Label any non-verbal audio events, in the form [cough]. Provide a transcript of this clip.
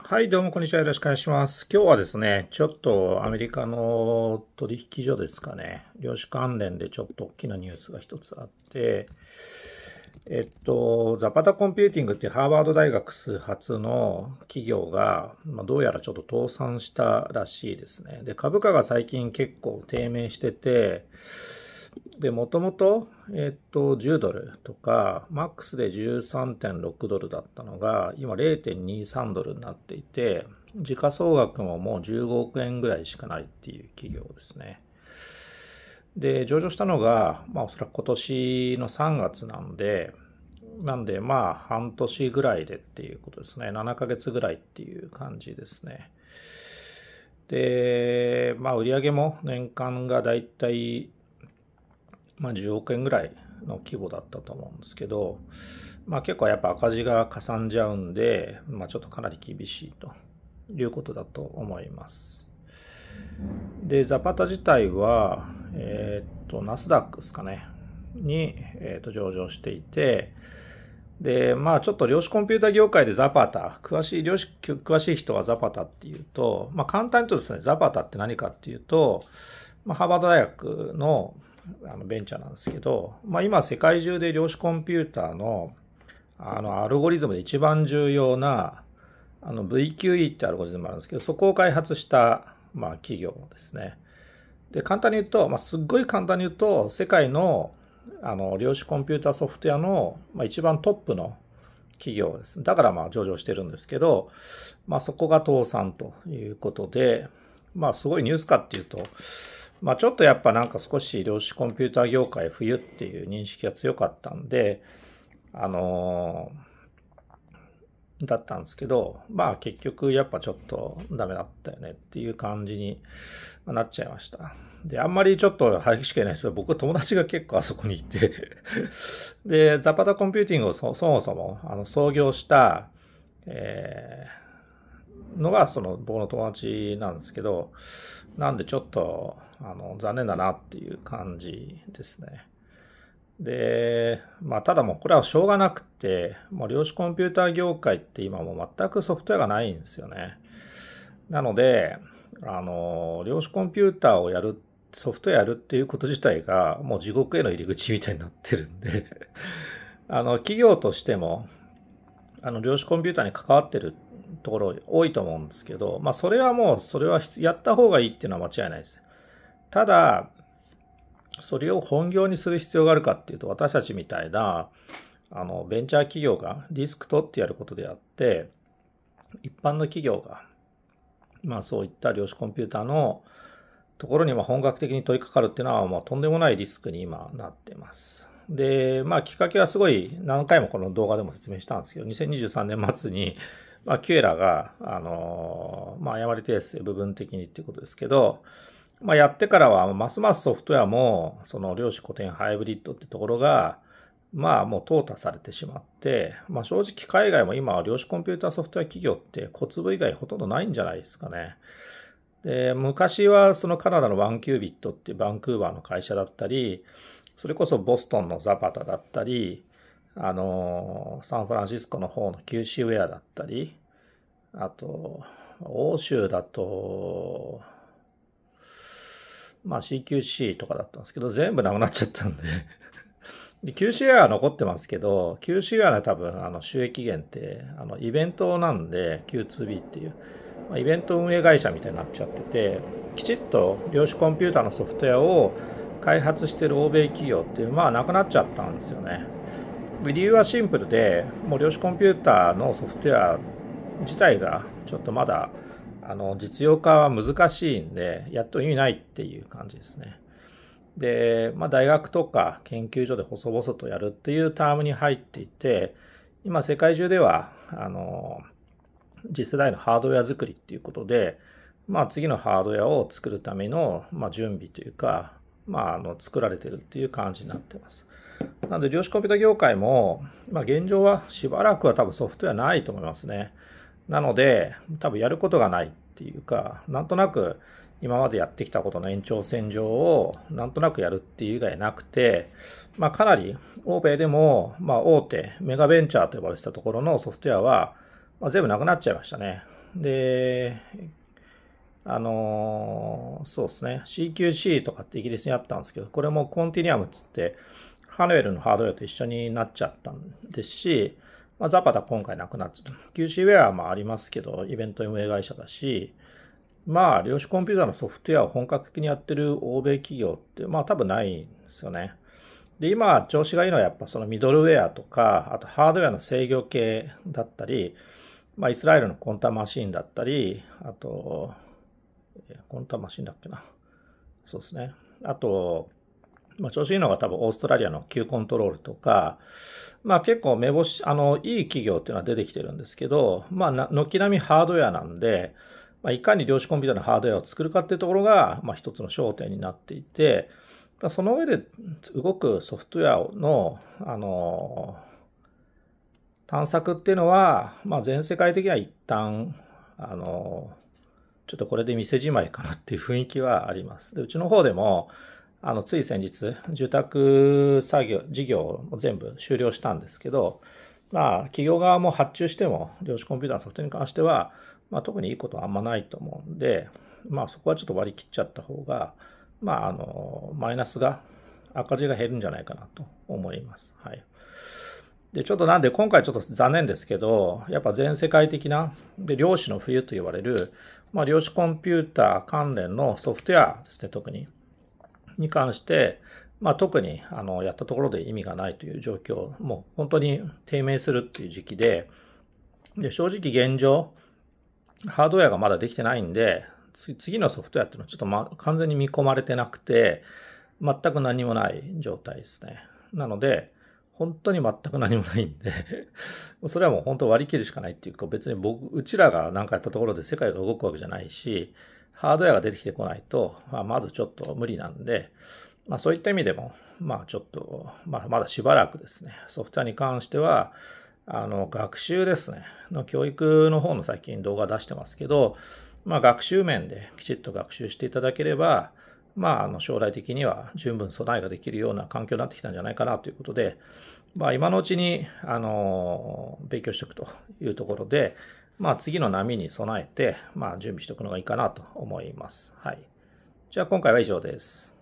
はい、どうも、こんにちは。よろしくお願いします。今日はですね、ちょっとアメリカの取引所ですかね、量子関連でちょっと大きなニュースが一つあって、えっと、ザパタコンピューティングってハーバード大学発の企業が、まあ、どうやらちょっと倒産したらしいですね。で、株価が最近結構低迷してて、で、もともと、えっと、10ドルとか、マックスで13.6ドルだったのが、今0.23ドルになっていて、時価総額ももう15億円ぐらいしかないっていう企業ですね。で、上場したのが、まあおそらく今年の3月なんで、なんでまあ半年ぐらいでっていうことですね。7ヶ月ぐらいっていう感じですね。で、まあ売上も年間がだいたいまあ、10億円ぐらいの規模だったと思うんですけど、まあ、結構やっぱ赤字がかさんじゃうんで、まあ、ちょっとかなり厳しいということだと思います。で、ザパタ自体は、えっ、と、ナスダックですかね、に、えっ、と上場していて、で、まあちょっと量子コンピュータ業界でザパタ、詳しい、量子、詳しい人はザパタっていうと、まあ簡単に言うとですね、ザパタって何かっていうと、まあハーバード大学の、あのベンチャーなんですけど、まあ、今世界中で量子コンピューターのあのアルゴリズムで一番重要なあの VQE ってアルゴリズムあるんですけど、そこを開発した、まあ、企業ですね。で、簡単に言うと、まあ、すっごい簡単に言うと、世界のあの量子コンピューターソフトウェアの、まあ、一番トップの企業です。だからまあ上場してるんですけど、まあそこが倒産ということで、まあすごいニュースかっていうと、まあちょっとやっぱなんか少し量子コンピューター業界冬っていう認識が強かったんで、あのー、だったんですけど、まあ結局やっぱちょっとダメだったよねっていう感じになっちゃいました。で、あんまりちょっとくしかいないですけど、僕友達が結構あそこにいてで、ザパタコンピューティングをそもそもあの創業した、えーのが、その僕の友達なんですけど、なんでちょっと、あの、残念だなっていう感じですね。で、まあ、ただもうこれはしょうがなくて、もう量子コンピューター業界って今もう全くソフトウェアがないんですよね。なので、あの、量子コンピューターをやる、ソフトウェアやるっていうこと自体が、もう地獄への入り口みたいになってるんで [laughs] あの、企業としても、あの、量子コンピューターに関わってるところ多いと思うんですけど、まあそれはもう、それはやった方がいいっていうのは間違いないです。ただ、それを本業にする必要があるかっていうと、私たちみたいな、あの、ベンチャー企業がリスク取ってやることであって、一般の企業が、まあそういった量子コンピューターのところに本格的に取り掛かるっていうのは、まあとんでもないリスクに今なってます。で、まあきっかけはすごい何回もこの動画でも説明したんですけど、2023年末にまあ、キュエラが、あのまあ、誤り訂正部分的にっていうことですけど、まあ、やってからは、ますますソフトウェアも、その量子古典ハイブリッドってところが、まあもう淘汰されてしまって、まあ正直海外も今は量子コンピューターソフトウェア企業って小粒以外ほとんどないんじゃないですかね。で、昔はそのカナダのワンキュービットってバンクーバーの会社だったり、それこそボストンのザパタだったり、あの、サンフランシスコの方の九州ウェアだったり、あと、欧州だと、まあ CQC とかだったんですけど、全部なくなっちゃったんでで、九州ウェアは残ってますけど、QC ウェアの多分、あの、収益源って、あの、イベントなんで、Q2B っていう、まあ、イベント運営会社みたいになっちゃってて、きちっと量子コンピューターのソフトウェアを開発してる欧米企業っていう、まあ、なくなっちゃったんですよね。理由はシンプルで、もう量子コンピューターのソフトウェア自体がちょっとまだあの実用化は難しいんで、やっと意味ないっていう感じですね。で、まあ、大学とか研究所で細々とやるっていうタームに入っていて、今世界中では、あの、次世代のハードウェア作りっていうことで、まあ、次のハードウェアを作るための、まあ、準備というか、まあ、あの、作られてるっていう感じになってます。なので、量子コンピュータ業界も、まあ、現状はしばらくは多分ソフトウェアないと思いますね。なので、多分やることがないっていうか、なんとなく今までやってきたことの延長線上をなんとなくやるっていう以外なくて、まあ、かなり欧米でも、まあ、大手、メガベンチャーと呼ばれてたところのソフトウェアは、まあ、全部なくなっちゃいましたね。で、あのー、そうですね、CQC とかってイギリスにあったんですけど、これもコンティニアムつって、ハヌエルのハードウェアと一緒になっちゃったんですし、まあ、ザパタ今回なくなっちゃった。QC ウェアもあありますけど、イベント運営会社だし、まあ、量子コンピューターのソフトウェアを本格的にやってる欧米企業って、まあ多分ないんですよね。で、今、調子がいいのはやっぱそのミドルウェアとか、あとハードウェアの制御系だったり、まあ、イスラエルのコンタマシンだったり、あと、コンタマシンだっけな。そうですね。あと、まあ、調子いいのが多分オーストラリアの Q コントロールとか、まあ結構目星、あの、いい企業っていうのは出てきてるんですけど、まあ、軒並みハードウェアなんで、まあ、いかに量子コンピューターのハードウェアを作るかっていうところが、まあ一つの焦点になっていて、まあ、その上で動くソフトウェアの、あの、探索っていうのは、まあ全世界的には一旦、あの、ちょっとこれで店じまいかなっていう雰囲気はあります。で、うちの方でも、あの、つい先日、住宅作業、事業を全部終了したんですけど、まあ、企業側も発注しても、量子コンピューターのソフトに関しては、まあ、特にいいことはあんまないと思うんで、まあ、そこはちょっと割り切っちゃった方が、まあ、あの、マイナスが、赤字が減るんじゃないかなと思います。はい。で、ちょっとなんで、今回ちょっと残念ですけど、やっぱ全世界的な、で、量子の冬と言われる、まあ、量子コンピューター関連のソフトウェアですね、特に。に関して、まあ、特にあのやったところで意味がないという状況、もう本当に低迷するっていう時期で、で正直現状、ハードウェアがまだできてないんで、次のソフトウェアっていうのはちょっと、ま、完全に見込まれてなくて、全く何もない状態ですね。なので、本当に全く何もないんで [laughs] それはもう本当割り切るしかないっていうか、別に僕、うちらが何かやったところで世界が動くわけじゃないし、ハードウェアが出てきてこないと、まあ、まずちょっと無理なんで、まあ、そういった意味でも、まあ、ちょっと、まあ、まだしばらくですね、ソフトウェアに関しては、あの、学習ですね、の教育の方の最近動画出してますけど、まあ、学習面できちっと学習していただければ、まあ、あの、将来的には十分備えができるような環境になってきたんじゃないかなということで、まあ、今のうちに、あの、勉強しておくというところで、まあ、次の波に備えて、まあ、準備しておくのがいいかなと思います。はい。じゃあ、今回は以上です。